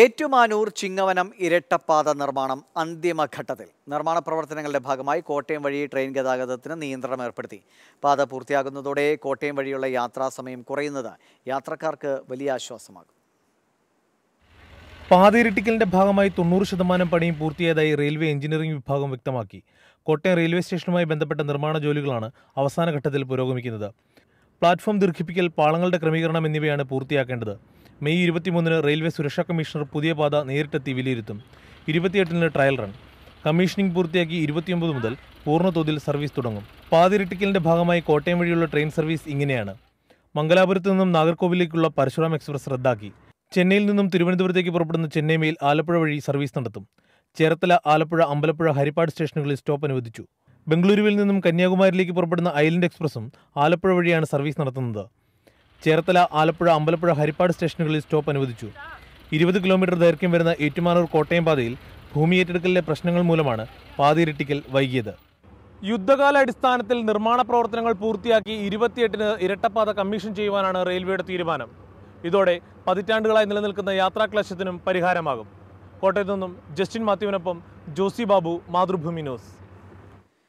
ഏറ്റുമാനൂർ ചിങ്ങവനം ഇരട്ടപ്പാത നിർമ്മാണം അന്തിമഘട്ടത്തിൽ നിർമ്മാണ പ്രവർത്തനങ്ങളുടെ ഭാഗമായി കോട്ടയം വഴി ട്രെയിൻ ഗതാഗതത്തിന് നിയന്ത്രണം ഏർപ്പെടുത്തി പാത പൂർത്തിയാകുന്നതോടെ കോട്ടയം വഴിയുള്ള യാത്രാ സമയം കുറയുന്നത് യാത്രക്കാർക്ക് വലിയ ആശ്വാസമാകും പാതയിരട്ടിക്കലിന്റെ ഭാഗമായി തൊണ്ണൂറ് ശതമാനം പണിയും പൂർത്തിയായതായി റെയിൽവേ എഞ്ചിനീയറിംഗ് വിഭാഗം വ്യക്തമാക്കി കോട്ടയം റെയിൽവേ സ്റ്റേഷനുമായി ബന്ധപ്പെട്ട നിർമ്മാണ ജോലികളാണ് അവസാന ഘട്ടത്തിൽ പുരോഗമിക്കുന്നത് പ്ലാറ്റ്ഫോം ദീർഘിപ്പിക്കൽ പാളങ്ങളുടെ ക്രമീകരണം എന്നിവയാണ് പൂർത്തിയാക്കേണ്ടത് മെയ് ഇരുപത്തിമൂന്നിന് റെയിൽവേ സുരക്ഷാ കമ്മീഷണർ പുതിയ പാത നേരിട്ടെത്തി വിലയിരുത്തും ഇരുപത്തിയെട്ടിന് ട്രയൽ റൺ കമ്മീഷനിംഗ് പൂർത്തിയാക്കി ഇരുപത്തിയൊമ്പത് മുതൽ പൂർണ്ണതോതിൽ സർവീസ് തുടങ്ങും പാതിരിട്ടിക്കലിൻ്റെ ഭാഗമായി കോട്ടയം വഴിയുള്ള ട്രെയിൻ സർവീസ് ഇങ്ങനെയാണ് മംഗലാപുരത്തു നിന്നും നാഗർകോവിലേക്കുള്ള പരശുറാം എക്സ്പ്രസ് റദ്ദാക്കി ചെന്നൈയിൽ നിന്നും തിരുവനന്തപുരത്തേക്ക് പുറപ്പെടുന്ന ചെന്നൈ മെയിൽ ആലപ്പുഴ വഴി സർവീസ് നടത്തും ചേർത്തല ആലപ്പുഴ അമ്പലപ്പുഴ ഹരിപ്പാട് സ്റ്റേഷനുകളിൽ സ്റ്റോപ്പ് അനുവദിച്ചു ബംഗളൂരുവിൽ നിന്നും കന്യാകുമാരിയിലേക്ക് പുറപ്പെടുന്ന ഐലൻഡ് എക്സ്പ്രസും ആലപ്പുഴ വഴിയാണ് സർവീസ് നടത്തുന്നത് ചേർത്തല ആലപ്പുഴ അമ്പലപ്പുഴ ഹരിപ്പാട് സ്റ്റേഷനുകളിൽ സ്റ്റോപ്പ് അനുവദിച്ചു ഇരുപത് കിലോമീറ്റർ ദൈർഘ്യം വരുന്ന ഏറ്റുമാനൂർ കോട്ടയം പാതയിൽ ഭൂമി ഏറ്റെടുക്കലിലെ പ്രശ്നങ്ങൾ മൂലമാണ് പാതയിരട്ടിക്കൽ വൈകിയത് യുദ്ധകാല അടിസ്ഥാനത്തിൽ നിർമ്മാണ പ്രവർത്തനങ്ങൾ പൂർത്തിയാക്കി ഇരുപത്തിയെട്ടിന് ഇരട്ടപ്പാത കമ്മീഷൻ ചെയ്യുവാനാണ് റെയിൽവേയുടെ തീരുമാനം ഇതോടെ പതിറ്റാണ്ടുകളായി നിലനിൽക്കുന്ന യാത്രാ ക്ലേശത്തിനും പരിഹാരമാകും കോട്ടയത്തു നിന്നും ജസ്റ്റിൻ മാത്യുവിനൊപ്പം ജോസി ബാബു മാതൃഭൂമി ന്യൂസ്